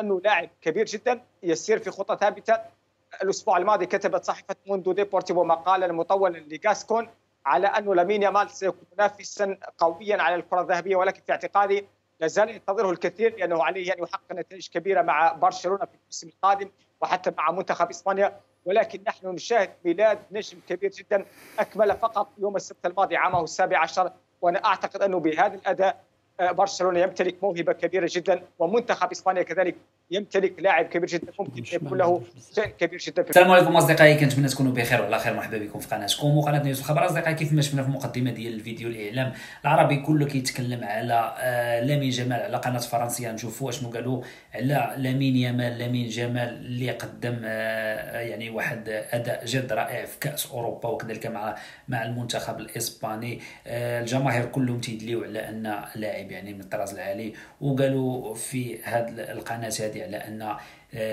انه لاعب كبير جدا يسير في خطه ثابته الاسبوع الماضي كتبت صحيفه موندو ديبورتيفو مقالا مطولا لجاسكون على انه لامين يامال سيكون منافسا قويا على الكره الذهبيه ولكن في اعتقادي لا زال ينتظره الكثير لانه عليه ان يعني يحقق نتائج كبيره مع برشلونه في الموسم القادم وحتى مع منتخب اسبانيا ولكن نحن نشاهد ميلاد نجم كبير جدا اكمل فقط يوم السبت الماضي عامه السابع عشر وانا اعتقد انه بهذا الاداء آه، برشلونه يمتلك موهبه كبيره جدا ومنتخب اسبانيا كذلك يمتلك لاعب كبير جدا ممكن يكون له شان كبير جدا في السلام عليكم اصدقائي كنتمنى تكونوا بخير وعلى خير مرحبا بكم في قناتكم وقناه نيوز الخبر اصدقائي كيف ما شفنا في المقدمه ديال الفيديو الاعلام العربي كله كيتكلم على آه، لامين جمال على قناه فرنسيه نشوفوا اشنو قالوا على لامين يامال لامين جمال اللي قدم آه، يعني واحد اداء جد رائع في كاس اوروبا وكذلك مع مع المنتخب الاسباني آه، الجماهير كلهم تيدليو على ان لاعب يعني من الطراز العالي وقالوا في هذه القناه هذه هذه على ان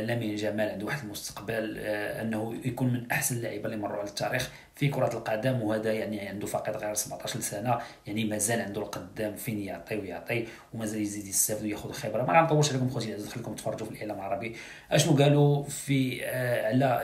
لامين جمال عنده واحد المستقبل آه، انه يكون من احسن اللعيبه اللي مروا على التاريخ في كره القدم وهذا يعني عنده فقط غير 17 سنه يعني مازال عنده القدام فين يعطي ويعطي ومازال يزيد يستافد وياخذ خبره ما غنطولش عليكم خوتي عزيز خليكم تفرجوا في الاعلام العربي اشنو قالوا في آه، على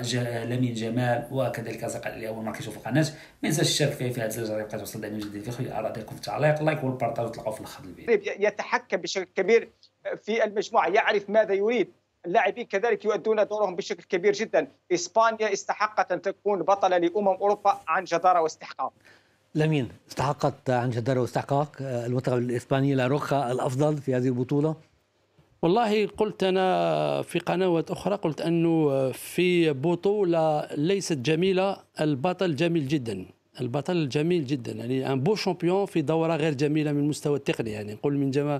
لامين جمال وكذلك زق اللي اول مره كيشوفوا القناه ما ينساش تشارك فيها في هذا التجربه يبقى توصل دائما جديد في الاراء ديالكم في التعليق لايك والبارطاج وتلقاو في الاخر طيب، الفيديو يتحكم بشكل كبير في المجموعه يعرف ماذا يريد اللاعبين كذلك يؤدون دورهم بشكل كبير جدا اسبانيا استحقت ان تكون بطله لامم اوروبا عن جداره واستحقاق لمين استحقت عن جداره واستحقاق المنتخب الاسباني لاروخا الافضل في هذه البطوله والله قلت انا في قنوات اخرى قلت انه في بطوله ليست جميله البطل جميل جدا البطل جميل جدا يعني ان بو شامبيون في دوره غير جميله من مستوى التقني يعني نقول من جما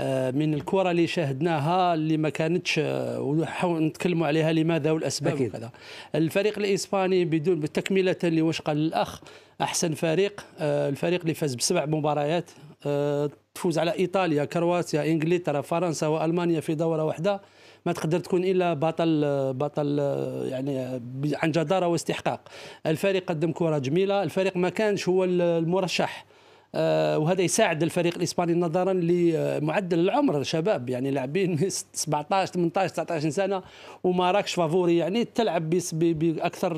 آه، من الكره اللي شاهدناها اللي ما كانتش آه، نتكلموا عليها لماذا والاسباب أكيد. وكذا الفريق الاسباني بدون تكمله لواش قال الاخ احسن فريق آه، الفريق اللي فاز بسبع مباريات تفوز على ايطاليا كرواتيا انجلترا فرنسا والمانيا في دوره واحده ما تقدر تكون الا بطل بطل يعني عن جداره واستحقاق الفريق قدم كره جميله الفريق ما كانش هو المرشح آه، وهذا يساعد الفريق الاسباني نظرا لمعدل العمر شباب يعني لاعبين 17 18 19 سنه وما راكش فافوري يعني تلعب باكثر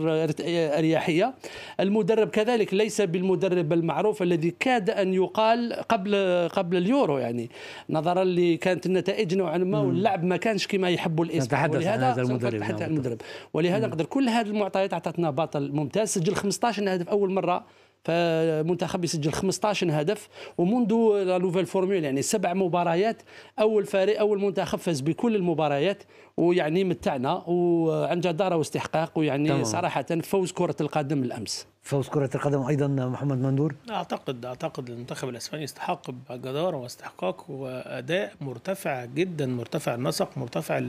اريحيه المدرب كذلك ليس بالمدرب المعروف الذي كاد ان يقال قبل قبل اليورو يعني نظرا لكانت النتائج نوعا ما واللعب ما كانش كما يحبوا الاسباني ولهذا هذا المدرب حتى المدرب ولهذا نقدر كل هذه المعطيات اعطتنا بطل ممتاز سجل 15 هدف اول مره فمنتخب يسجل 15 هدف ومنذ لا نوفيل فورمول يعني سبع مباريات اول فريق اول منتخب فاز بكل المباريات ويعني متعنا وعن جداره واستحقاق ويعني تمام. صراحه فوز كره القدم الامس فوز كرة القدم أيضا محمد مندور؟ أعتقد أعتقد المنتخب الأسباني استحق بجدارة واستحقاق وأداء مرتفع جدا مرتفع النسق مرتفع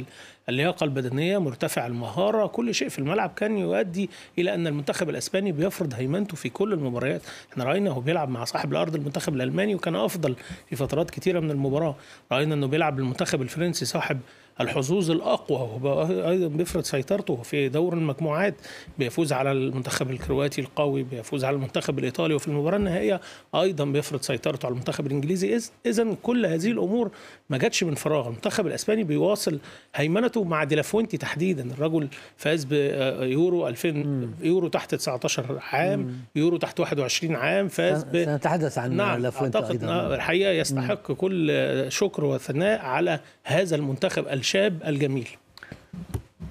اللياقة البدنية مرتفع المهارة كل شيء في الملعب كان يؤدي إلى أن المنتخب الأسباني بيفرض هيمنته في كل المباريات احنا رأينا هو بيلعب مع صاحب الأرض المنتخب الألماني وكان أفضل في فترات كثيرة من المباراة رأينا أنه بيلعب المنتخب الفرنسي صاحب الحظوظ الأقوى وهو أيضا بيفرض سيطرته في دور المجموعات بيفوز على المنتخب الكرواتي القوي بيفوز على المنتخب الإيطالي وفي المباراة النهائية أيضا بيفرض سيطرته على المنتخب الإنجليزي إذا كل هذه الأمور ما جاتش من فراغ المنتخب الإسباني بيواصل هيمنته مع ديلافونتي تحديدا الرجل فاز بيورو 2000 يورو تحت 19 عام يورو تحت 21 عام فاز ب... سنتحدث عن نعم أعتقد نعم، الحقيقة يستحق كل شكر وثناء على هذا المنتخب الشاب الشاب الجميل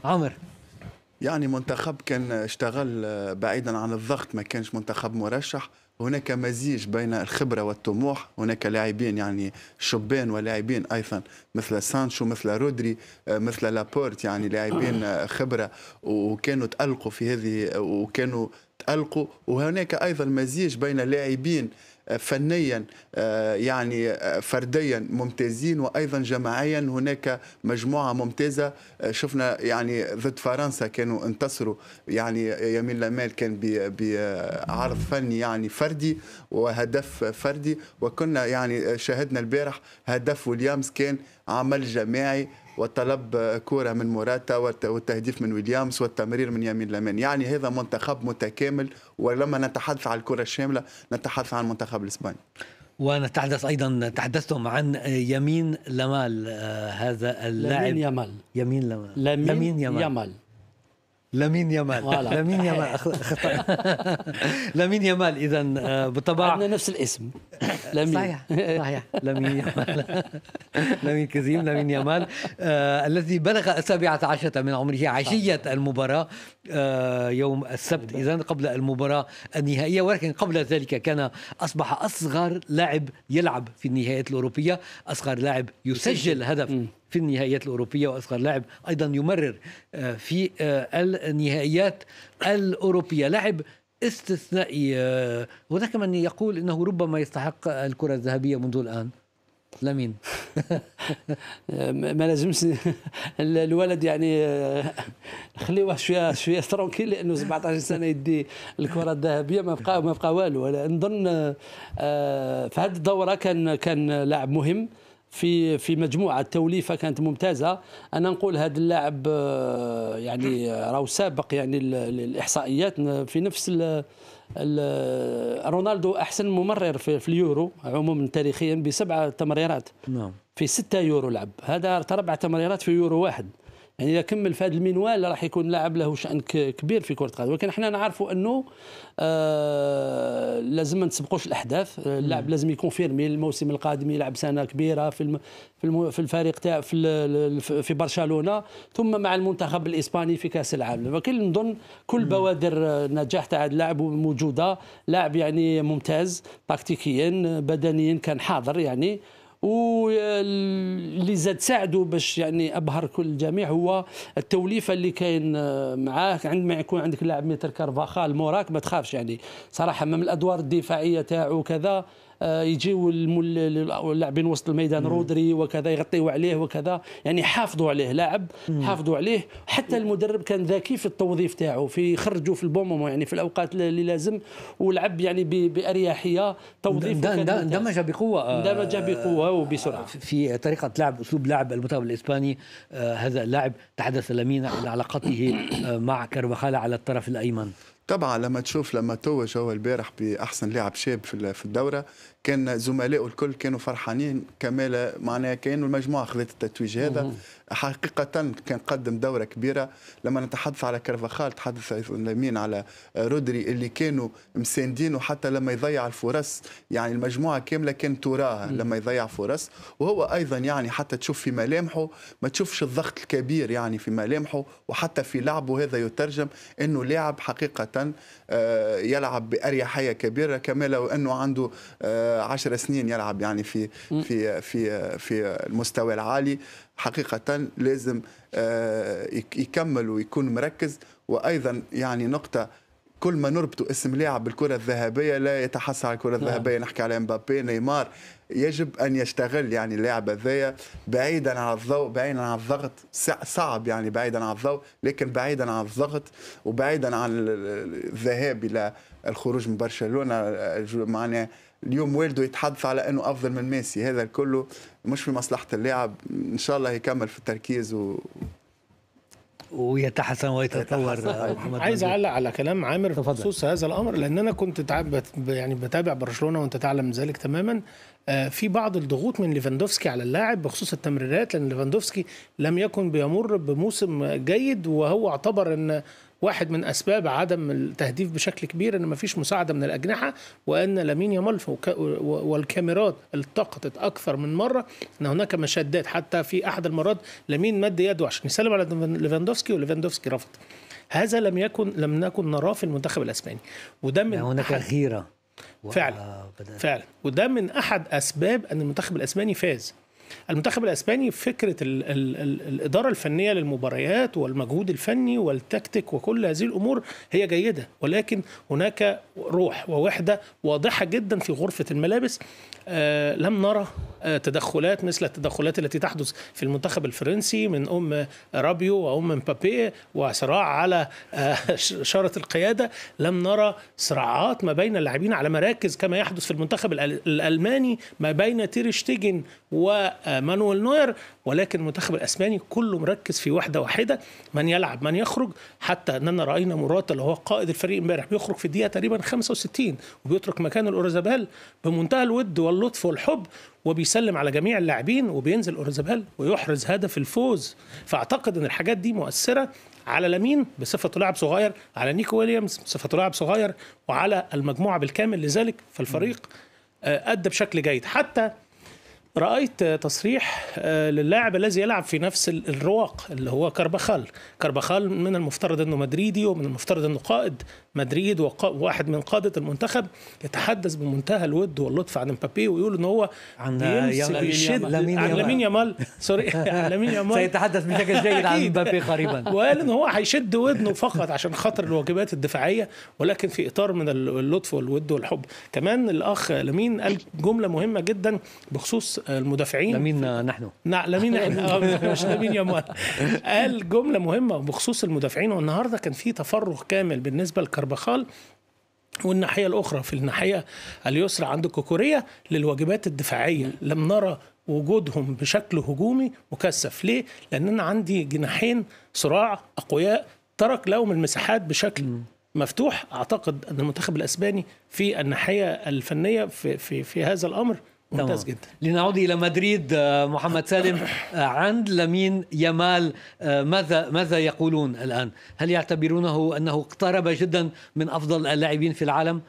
عمر يعني منتخب كان اشتغل بعيدا عن الضغط ما كانش منتخب مرشح هناك مزيج بين الخبرة والطموح هناك لاعبين يعني شبان ولاعبين أيضا مثل سانشو مثل رودري مثل لابورت يعني لاعبين خبرة وكانوا تألقوا في هذه وكانوا تألقوا وهناك أيضا مزيج بين لاعبين فنيا آه، يعني آه، فرديا ممتازين وايضا جماعيا هناك مجموعه ممتازه آه، شفنا يعني ضد فرنسا كانوا انتصروا يعني يمين لمال كان بعرض فني يعني فردي وهدف فردي وكنا يعني شاهدنا البارح هدف ويليامز كان عمل جماعي وطلب كرة من موراتا والتهديف من ويليامز والتمرير من يمين لمين يعني هذا منتخب متكامل ولما نتحدث عن الكرة الشاملة نتحدث عن المنتخب الإسباني ونتحدث ايضا تحدثتم عن يمين لمال آه، هذا اللاعب يمين يمال يمين لمال يمين, يمين يمال, يمال. لمين يامال لمين يامال خطأ لمين يامال اذا آه، بالطبع عندنا نفس الاسم لمين صحيح صحيح لمين يامال لمين كزيم لمين يامال آه الذي بلغ السابعة عشرة من عمره عشية المباراة آه يوم السبت اذا قبل المباراة النهائية ولكن قبل ذلك كان اصبح اصغر لاعب يلعب في النهائيات الاوروبية اصغر لاعب يسجل هدف في النهائيات الأوروبية وأصغر لاعب أيضا يمرر آه، في آه، النهائيات الأوروبية لاعب استثنائي آه، هناك من يقول انه ربما يستحق الكره الذهبيه منذ الان لمين ما لازمش الولد يعني خليوه شويه شويه ترونكي لانه 17 سنه يدي الكره الذهبيه ما بقى ما بقى والو نظن في هذه الدوره كان كان لاعب مهم في في مجموعه توليفه كانت ممتازه انا نقول هذا اللاعب آه، يعني نعم. راهو سابق يعني الاحصائيات في نفس رونالدو احسن ممرر في, في اليورو عموما تاريخيا بسبعه تمريرات نعم في ستة يورو لعب هذا ربع تمريرات في يورو واحد يعني اذا كمل في هذا المنوال راح يكون لاعب له شان كبير في كره القدم ولكن احنا نعرفوا انه آه لازم ما نسبقوش الاحداث آه، اللاعب لازم يكون فيرمي الموسم القادم يلعب سنه كبيره في الم في, الم في الفريق تاع في, في برشلونه ثم مع المنتخب الاسباني في كاس العالم ولكن نظن كل بوادر النجاح تاع اللاعب موجوده لاعب يعني ممتاز تكتيكيا بدنيا كان حاضر يعني واللي زاد ساعده باش يعني ابهر كل الجميع هو التوليفه اللي كاين معاه عندما يكون عندك لاعب متر كارفاخال موراك ما تخافش يعني صراحه من الادوار الدفاعيه تاعو كذا آه، يجيو اللاعبين وسط الميدان رودري وكذا يغطيوا عليه وكذا يعني حافظوا عليه لاعب حافظوا عليه حتى المدرب كان ذكي في التوظيف تاعو في خرجوا في البومومو يعني في الاوقات اللي لازم ولعب يعني باريحيه توظيف اندمج بقوه اندمج آه، بقوه وبسرعه آه، في طريقه لعب اسلوب لعب المنتخب الاسباني هذا اللاعب تحدث لمينا عن علاقته مع كربخال على الطرف الايمن طبعا لما تشوف لما توج هو البارح باحسن لاعب شاب في الدوره كان زملائه الكل كانوا فرحانين كمال معناها كانوا المجموعه خذت التتويج هذا حقيقه كان قدم دوره كبيره لما نتحدث على كرفخال تحدث لمين على رودري اللي كانوا مساندينه حتى لما يضيع الفرص يعني المجموعه كامله كانت تراها لما يضيع فرص وهو ايضا يعني حتى تشوف في ملامحه ما تشوفش الضغط الكبير يعني في ملامحه وحتى في لعبه هذا يترجم انه لاعب حقيقه آه، يلعب باريحيه كبيره كما لو انه عنده آه، 10 سنين يلعب يعني في في في في المستوى العالي حقيقه لازم آه، يكمل ويكون مركز وايضا يعني نقطه كل ما نربطوا اسم لاعب بالكره الذهبيه لا يتحسر على الكره نعم. الذهبيه نحكي على مبابي نيمار يجب ان يشتغل يعني اللاعب هذايا بعيدا عن الضوء بعيدا عن الضغط صعب يعني بعيدا عن الضوء لكن بعيدا عن الضغط وبعيدا عن الذهاب الى الخروج من برشلونه آه، معناه اليوم والده يتحدث على انه افضل من ميسي هذا كله مش في مصلحه اللاعب ان شاء الله يكمل في التركيز و ويتحسن ويتطور آه، عايز اعلق على كلام عامر بخصوص هذا الامر لان انا كنت يعني بتابع برشلونه وانت تعلم ذلك تماما آه، في بعض الضغوط من ليفاندوفسكي على اللاعب بخصوص التمريرات لان ليفاندوفسكي لم يكن بيمر بموسم جيد وهو اعتبر ان واحد من اسباب عدم التهديف بشكل كبير ان ما فيش مساعده من الاجنحه وان لامين يامال والكاميرات التقطت اكثر من مره ان هناك مشادات حتى في احد المرات لامين مد يده عشان يسلم على ليفاندوفسكي وليفاندوفسكي رفض هذا لم يكن لم نكن نراه في المنتخب الاسباني وده من يعني هناك غيره فعلا فعلا وده من احد اسباب ان المنتخب الاسباني فاز المنتخب الاسباني فكره الـ الـ الـ الاداره الفنيه للمباريات والمجهود الفني والتكتيك وكل هذه الامور هي جيده ولكن هناك روح ووحده واضحه جدا في غرفه الملابس آه لم نرى تدخلات مثل التدخلات التي تحدث في المنتخب الفرنسي من أم رابيو وأم مبابي وصراع على آه، شارة القيادة لم نرى صراعات ما بين اللاعبين على مراكز كما يحدث في المنتخب الألماني ما بين تيرشتيجن ومانويل آه، نوير ولكن المنتخب الاسباني كله مركز في وحده واحده من يلعب من يخرج حتى اننا راينا مراتا اللي هو قائد الفريق امبارح بيخرج في الدقيقه تقريبا 65 وبيترك مكان الاورزابيل بمنتهى الود واللطف والحب وبيسلم على جميع اللاعبين وبينزل اورزابيل ويحرز هدف الفوز فاعتقد ان الحاجات دي مؤثره على لامين بصفته لاعب صغير على نيكو ويليامز بصفته لاعب صغير وعلى المجموعه بالكامل لذلك فالفريق آه، ادى بشكل جيد حتى رأيت تصريح آه، للاعب الذي يلعب في نفس الرواق اللي هو كارباخال كارباخال من المفترض أنه مدريدي ومن المفترض أنه قائد مدريد وواحد من قادة المنتخب يتحدث بمنتهى الود واللطف عن مبابي ويقول أنه هو عن لامين يامال سوري لامين يامال سيتحدث بشكل جيد عن مبابي قريبا وقال أنه هو هيشد ودنه فقط عشان خاطر الواجبات الدفاعية ولكن في إطار من اللطف والود والحب كمان الأخ لامين قال جملة مهمة جدا بخصوص المدافعين لمين نحن نعم لمين نحن آه، مش لمين يا مؤمن قال جمله مهمه بخصوص المدافعين والنهارده كان في تفرغ كامل بالنسبه لكربخال والناحيه الاخرى في الناحيه اليسرى عند كوكوريا للواجبات الدفاعيه لم نرى وجودهم بشكل هجومي مكثف ليه لان انا عندي جناحين صراع اقوياء ترك لهم المساحات بشكل مفتوح اعتقد ان المنتخب الاسباني في الناحيه الفنيه في في في هذا الامر ممتاز جدا لنعود الى مدريد آه، محمد سالم آه، عند لمين يمال آه، ماذا ماذا يقولون الان؟ هل يعتبرونه انه اقترب جدا من افضل اللاعبين في العالم؟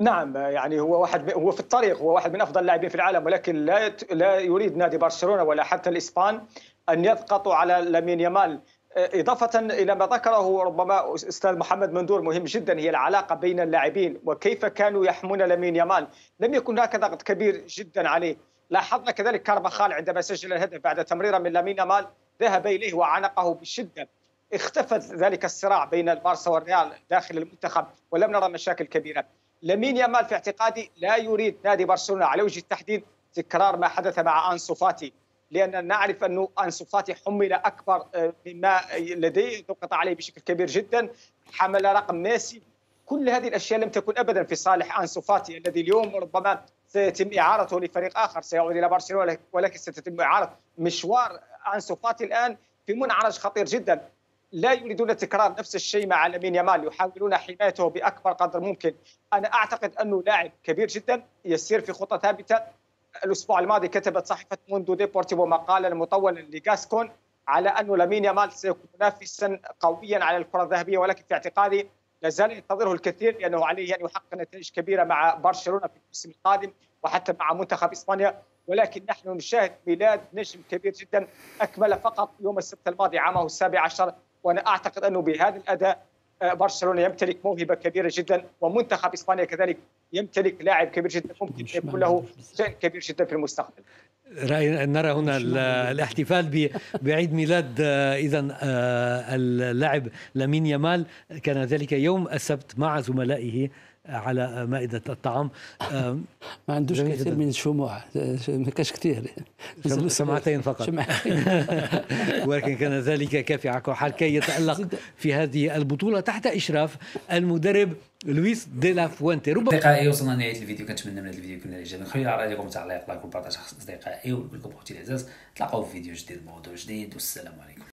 نعم يعني هو واحد هو في الطريق هو واحد من افضل اللاعبين في العالم ولكن لا لا يريد نادي برشلونه ولا حتى الاسبان ان يضغطوا على لامين يامال إضافة إلى ما ذكره ربما أستاذ محمد مندور مهم جدا هي العلاقة بين اللاعبين وكيف كانوا يحمون لمين يمان لم يكن هناك ضغط كبير جدا عليه لاحظنا كذلك كارباخال عندما سجل الهدف بعد تمريرة من لامين يامال ذهب إليه وعانقه بشدة اختفى ذلك الصراع بين البارسا والريال داخل المنتخب ولم نرى مشاكل كبيرة لامين يامال في اعتقادي لا يريد نادي برشلونة على وجه التحديد تكرار ما حدث مع أنسو فاتي لان نعرف انه انسو فاتي حمل اكبر آه، مما لديه ضغط عليه بشكل كبير جدا حمل رقم ناسي كل هذه الاشياء لم تكن ابدا في صالح انسو فاتي الذي اليوم ربما سيتم اعارته لفريق اخر سيعود الى برشلونه ولكن ستتم اعاره مشوار انسو فاتي الان في منعرج خطير جدا لا يريدون تكرار نفس الشيء مع لامين يامال يحاولون حمايته باكبر قدر ممكن انا اعتقد انه لاعب كبير جدا يسير في خطه ثابته الاسبوع الماضي كتبت صحيفه موندو ديبورتيفو مقالا مطولا لجاسكون على انه لامين يامال سيكون منافسا قويا على الكره الذهبيه ولكن في اعتقادي لا زال ينتظره الكثير لانه عليه ان يعني يحقق نتائج كبيره مع برشلونه في الموسم القادم وحتى مع منتخب اسبانيا ولكن نحن نشاهد ميلاد نجم كبير جدا اكمل فقط يوم السبت الماضي عامه السابع عشر وانا اعتقد انه بهذا الاداء آه، برشلونه يمتلك موهبه كبيره جدا ومنتخب اسبانيا كذلك يمتلك لاعب كبير جدا ممكن يكون له شأن كبير جدا في المستقبل رأي نرى هنا الاحتفال بعيد ميلاد آه، اذا آه، اللاعب لامين يامال كان ذلك يوم السبت مع زملائه على مائدة الطعام آه، ما عندوش كثير من الشموع ما كاش كثير سمعتين فقط ولكن كان ذلك كافي على كل حال كي يتألق في هذه البطولة تحت إشراف المدرب لويس دي لا فوانتي ربما اصدقائي وصلنا نهاية الفيديو كنتمنى من هذا الفيديو يكون ايجابي خلينا رايكم تعليق لايك وبارطاج اصدقائي ونقول لكم اخوتي العزاز تلاقاو في فيديو جديد موضوع جديد والسلام عليكم